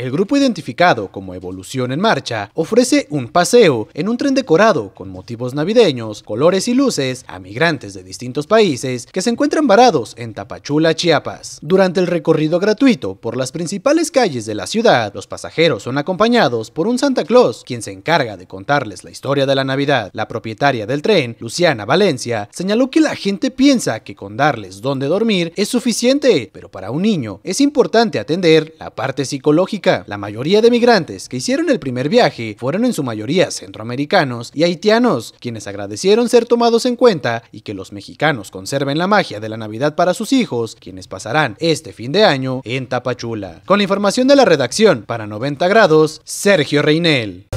El grupo identificado como Evolución en Marcha ofrece un paseo en un tren decorado con motivos navideños, colores y luces a migrantes de distintos países que se encuentran varados en Tapachula, Chiapas. Durante el recorrido gratuito por las principales calles de la ciudad, los pasajeros son acompañados por un Santa Claus, quien se encarga de contarles la historia de la Navidad. La propietaria del tren, Luciana Valencia, señaló que la gente piensa que con darles dónde dormir es suficiente, pero para un niño es importante atender la parte psicológica la mayoría de migrantes que hicieron el primer viaje fueron en su mayoría centroamericanos y haitianos, quienes agradecieron ser tomados en cuenta y que los mexicanos conserven la magia de la Navidad para sus hijos, quienes pasarán este fin de año en Tapachula. Con la información de la redacción para 90 grados, Sergio Reinel.